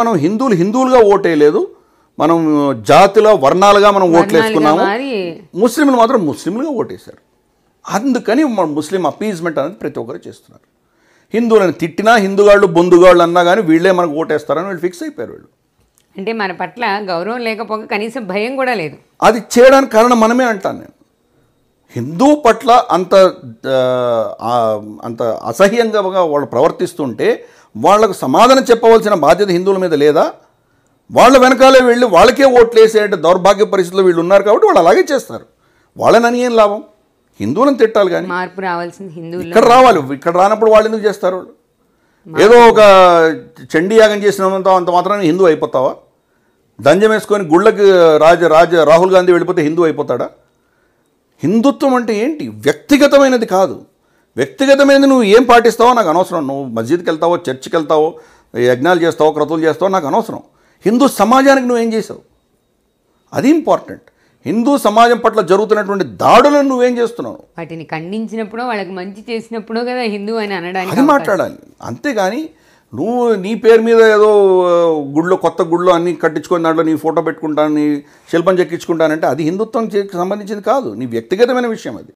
మనం హిందువులు హిందువులుగా ఓటేయలేదు మనం జాతుల వర్ణాలుగా మనం ఓట్లు వేసుకున్నాము ముస్లింలు మాత్రం ముస్లింలుగా ఓటేశారు అందుకని ముస్లిం అపీజ్మెంట్ అనేది ప్రతి ఒక్కరు చేస్తున్నారు హిందువులను తిట్టినా హిందుగాళ్ళు బొందుగాళ్ళు అన్నా కానీ వీళ్ళే మనకు ఓటేస్తారని వీళ్ళు ఫిక్స్ అయిపోయారు వీళ్ళు అంటే మన పట్ల గౌరవం లేకపోక కనీసం భయం కూడా లేదు అది చేయడానికి కారణం మనమే అంటాను నేను హిందూ పట్ల అంత అంత అసహ్యంగా వాళ్ళు ప్రవర్తిస్తుంటే వాళ్లకు సమాధానం చెప్పవలసిన బాధ్యత హిందువుల మీద లేదా వాళ్ళ వెనకాలే వెళ్ళి వాళ్ళకే ఓట్లు వేసేట దౌర్భాగ్య పరిస్థితిలో వీళ్ళు ఉన్నారు కాబట్టి వాళ్ళు అలాగే చేస్తారు వాళ్ళని ఏం లాభం హిందువులను తిట్టాలి కానీ మార్పు రావాల్సింది హిందువు ఇక్కడ రావాలి ఇక్కడ రానప్పుడు వాళ్ళు ఎందుకు చేస్తారు వాళ్ళు ఏదో ఒక చండీ యాగం చేసినంత అంత మాత్రాన్ని హిందూ అయిపోతావా దంజం వేసుకొని గుళ్ళకి రాజ రాజ రాహుల్ గాంధీ వెళ్ళిపోతే హిందూ అయిపోతాడా హిందుత్వం అంటే ఏంటి వ్యక్తిగతమైనది కాదు వ్యక్తిగతమైనది నువ్వు ఏం పాటిస్తావో నాకు అనవసరం నువ్వు మస్జిద్కి వెళ్తావో చర్చికి వెళ్తావో యజ్ఞాలు చేస్తావో క్రతువులు చేస్తావో నాకు అనవసరం హిందూ సమాజానికి నువ్వేం చేసావు అది ఇంపార్టెంట్ హిందూ సమాజం పట్ల జరుగుతున్నటువంటి దాడులను నువ్వేం చేస్తున్నావు వాటిని ఖండించినప్పుడో వాళ్ళకి మంచి చేసినప్పుడో కదా హిందూ అని అనడానికి అది మాట్లాడాలి అంతేగాని నువ్వు నీ పేరు మీద ఏదో గుళ్ళు కొత్త గుళ్ళు అన్నీ కట్టించుకొని దాంట్లో నీ ఫోటో పెట్టుకుంటాను నీ శిల్పం చెక్కించుకుంటానంటే అది హిందుత్వం సంబంధించింది కాదు నీ వ్యక్తిగతమైన విషయం అది